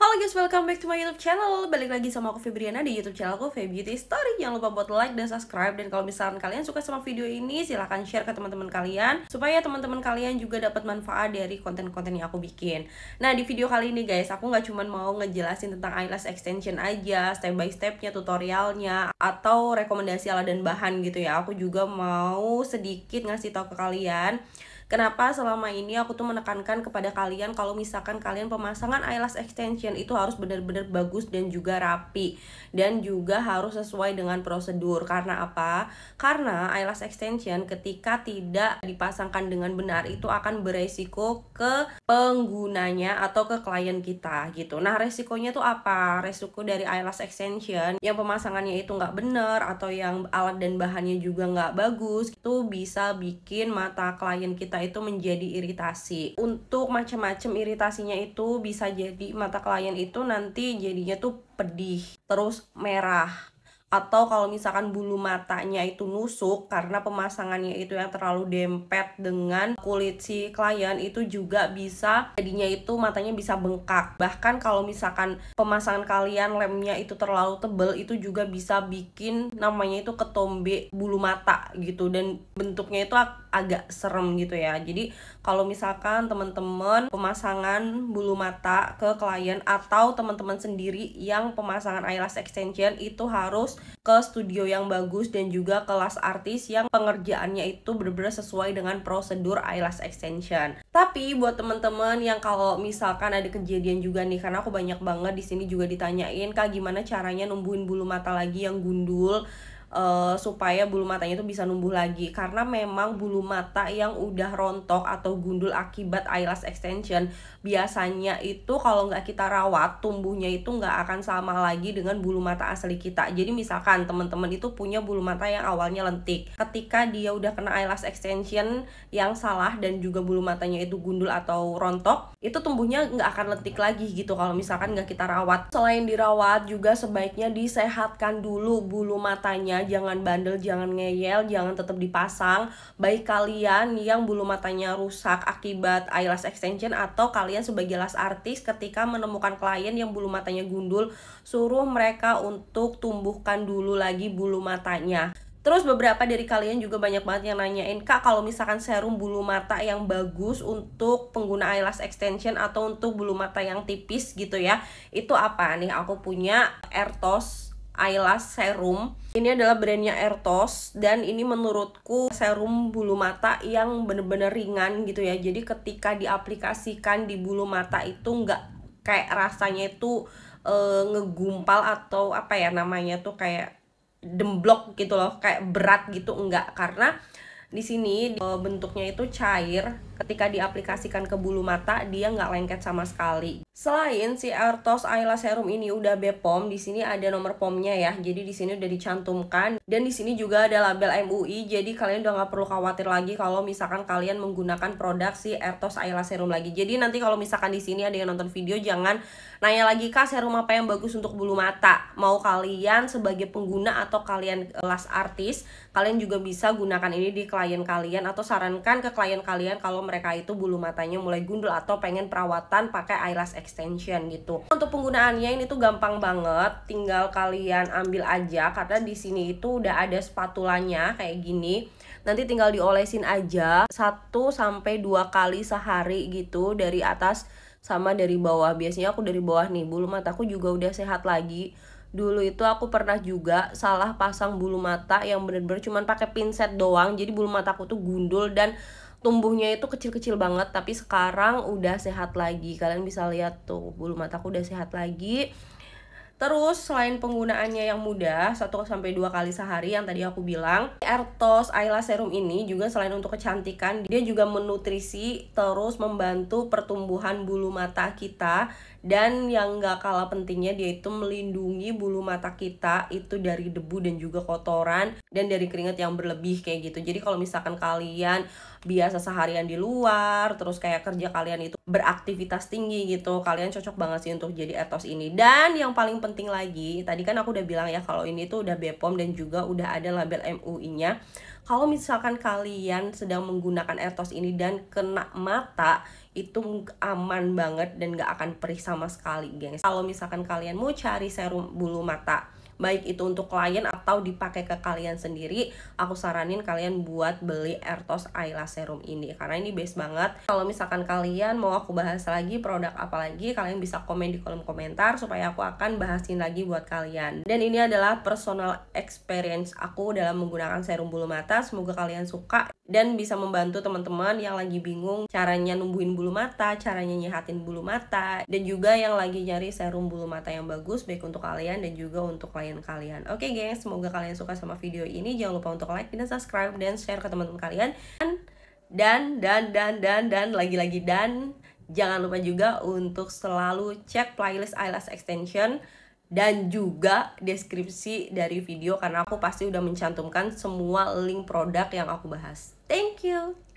Halo guys, welcome back to my YouTube channel. Balik lagi sama aku Febriana di YouTube channelku Feb Beauty Story. Jangan lupa buat like dan subscribe dan kalau misalkan kalian suka sama video ini, silahkan share ke teman-teman kalian supaya teman-teman kalian juga dapat manfaat dari konten-konten yang aku bikin. Nah, di video kali ini guys, aku nggak cuma mau ngejelasin tentang eyelash extension aja, step by stepnya, tutorialnya, atau rekomendasi alat dan bahan gitu ya. Aku juga mau sedikit ngasih tau ke kalian Kenapa selama ini aku tuh menekankan kepada kalian kalau misalkan kalian pemasangan eyelash extension itu harus benar-benar bagus dan juga rapi dan juga harus sesuai dengan prosedur. Karena apa? Karena eyelash extension ketika tidak dipasangkan dengan benar itu akan beresiko ke penggunanya atau ke klien kita gitu. Nah, resikonya tuh apa? Resiko dari eyelash extension yang pemasangannya itu nggak benar atau yang alat dan bahannya juga nggak bagus itu bisa bikin mata klien kita itu menjadi iritasi untuk macam-macam iritasinya itu bisa jadi mata klien itu nanti jadinya tuh pedih terus merah atau kalau misalkan bulu matanya itu nusuk karena pemasangannya itu yang terlalu dempet dengan kulit si klien itu juga bisa jadinya itu matanya bisa bengkak bahkan kalau misalkan pemasangan kalian lemnya itu terlalu tebel itu juga bisa bikin namanya itu ketombe bulu mata gitu dan bentuknya itu agak serem gitu ya. Jadi kalau misalkan teman-teman pemasangan bulu mata ke klien atau teman-teman sendiri yang pemasangan eyelash extension itu harus ke studio yang bagus dan juga kelas artis yang pengerjaannya itu benar-benar sesuai dengan prosedur eyelash extension. Tapi buat teman-teman yang kalau misalkan ada kejadian juga nih karena aku banyak banget di sini juga ditanyain kak gimana caranya numbuhin bulu mata lagi yang gundul uh, supaya bulu matanya itu bisa numbuh lagi karena memang bulu mata yang udah rontok atau gundul akibat eyelash extension biasanya itu kalau nggak kita rawat tumbuhnya itu nggak akan sama lagi dengan bulu mata asli kita jadi misalkan teman-teman itu punya bulu mata yang awalnya lentik ketika dia udah kena eyelash extension yang salah dan juga bulu matanya itu gundul atau rontok itu tumbuhnya nggak akan lentik lagi gitu kalau misalkan nggak kita rawat selain dirawat juga sebaiknya disehatkan dulu bulu matanya jangan bandel jangan ngeyel jangan tetap dipasang baik kalian yang bulu matanya rusak akibat eyelash extension atau kalian sebagai las artis ketika menemukan klien yang bulu matanya gundul suruh mereka untuk tumbuhkan dulu lagi bulu matanya Terus beberapa dari kalian juga banyak banget yang nanyain Kak kalau misalkan serum bulu mata yang bagus untuk pengguna eyelash extension atau untuk bulu mata yang tipis gitu ya Itu apa nih aku punya Ertos eyelash serum. Ini adalah brandnya Ertos dan ini menurutku serum bulu mata yang bener-bener ringan gitu ya. Jadi ketika diaplikasikan di bulu mata itu nggak kayak rasanya itu e, ngegumpal atau apa ya namanya tuh kayak demblok gitu loh, kayak berat gitu enggak karena di sini eh, bentuknya itu cair ketika diaplikasikan ke bulu mata dia nggak lengket sama sekali. Selain si Ertos Ayla Serum ini udah BPOM, di sini ada nomor pomnya ya. Jadi di sini udah dicantumkan dan di sini juga ada label MUI. Jadi kalian udah nggak perlu khawatir lagi kalau misalkan kalian menggunakan produk si Ertos Ayla Serum lagi. Jadi nanti kalau misalkan di sini ada yang nonton video jangan nanya lagi kak serum apa yang bagus untuk bulu mata. Mau kalian sebagai pengguna atau kalian eh, las artis, kalian juga bisa gunakan ini di klien kalian atau sarankan ke klien kalian kalau mereka itu bulu matanya mulai gundul atau pengen perawatan pakai eyelash extension gitu. Untuk penggunaannya ini tuh gampang banget, tinggal kalian ambil aja karena di sini itu udah ada spatulanya kayak gini. Nanti tinggal diolesin aja satu sampai dua kali sehari gitu dari atas sama dari bawah. Biasanya aku dari bawah nih, bulu mataku juga udah sehat lagi dulu itu aku pernah juga salah pasang bulu mata yang bener-bener cuman pakai pinset doang jadi bulu mataku tuh gundul dan tumbuhnya itu kecil-kecil banget tapi sekarang udah sehat lagi kalian bisa lihat tuh bulu mataku udah sehat lagi Terus selain penggunaannya yang mudah 1 sampai 2 kali sehari yang tadi aku bilang, Ertos Ayla Serum ini juga selain untuk kecantikan, dia juga menutrisi terus membantu pertumbuhan bulu mata kita dan yang gak kalah pentingnya dia itu melindungi bulu mata kita itu dari debu dan juga kotoran dan dari keringat yang berlebih kayak gitu. Jadi kalau misalkan kalian biasa seharian di luar, terus kayak kerja kalian itu beraktivitas tinggi gitu, kalian cocok banget sih untuk jadi Ertos ini. Dan yang paling penting penting lagi, tadi kan aku udah bilang ya kalau ini tuh udah Bepom dan juga udah ada label MUI-nya. Kalau misalkan kalian sedang menggunakan Ertos ini dan kena mata, itu aman banget dan gak akan perih sama sekali gengs kalau misalkan kalian mau cari serum bulu mata baik itu untuk klien atau dipakai ke kalian sendiri aku saranin kalian buat beli Ertos Ayla Serum ini karena ini best banget kalau misalkan kalian mau aku bahas lagi produk apa lagi kalian bisa komen di kolom komentar supaya aku akan bahasin lagi buat kalian dan ini adalah personal experience aku dalam menggunakan serum bulu mata semoga kalian suka dan bisa membantu teman-teman yang lagi bingung caranya numbuhin bulu mata, caranya nyihatin bulu mata, dan juga yang lagi nyari serum bulu mata yang bagus baik untuk kalian dan juga untuk klien kalian. Oke okay, guys, semoga kalian suka sama video ini. Jangan lupa untuk like dan subscribe dan share ke teman-teman kalian. Dan dan dan dan dan dan lagi-lagi dan jangan lupa juga untuk selalu cek playlist eyelash extension dan juga deskripsi dari video karena aku pasti udah mencantumkan semua link produk yang aku bahas. Thank you.